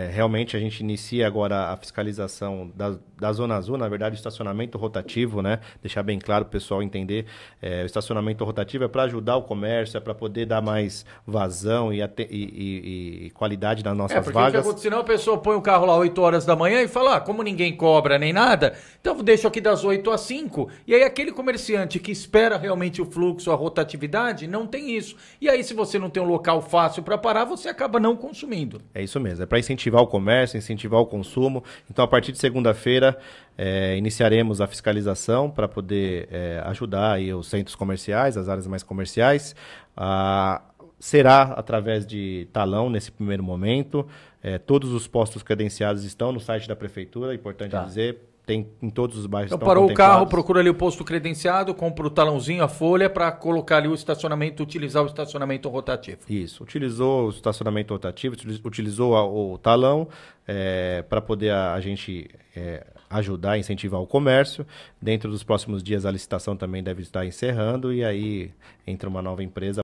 É, realmente a gente inicia agora a fiscalização da, da Zona Azul, na verdade, estacionamento rotativo, né? Deixar bem claro o pessoal entender. É, o estacionamento rotativo é para ajudar o comércio, é para poder dar mais vazão e, e, e, e qualidade nas é, nossas é, porque vagas. Porque senão a pessoa põe o carro lá 8 horas da manhã e fala, ah, como ninguém cobra nem nada, então deixo aqui das 8 às 5. E aí aquele comerciante que espera realmente o fluxo, a rotatividade, não tem isso. E aí, se você não tem um local fácil para parar, você acaba não consumindo. É isso mesmo, é para incentivar incentivar o comércio, incentivar o consumo. Então, a partir de segunda-feira, é, iniciaremos a fiscalização para poder é, ajudar aí os centros comerciais, as áreas mais comerciais. A, ah, será através de talão nesse primeiro momento. É, todos os postos credenciados estão no site da prefeitura, é importante tá. dizer, tem em todos os bairros. Então parou o carro, procura ali o posto credenciado, compra o talãozinho, a folha, para colocar ali o estacionamento, utilizar o estacionamento rotativo. Isso, utilizou o estacionamento rotativo, utilizou a, o talão é, para poder a, a gente é, ajudar, incentivar o comércio. Dentro dos próximos dias a licitação também deve estar encerrando e aí entra uma nova empresa.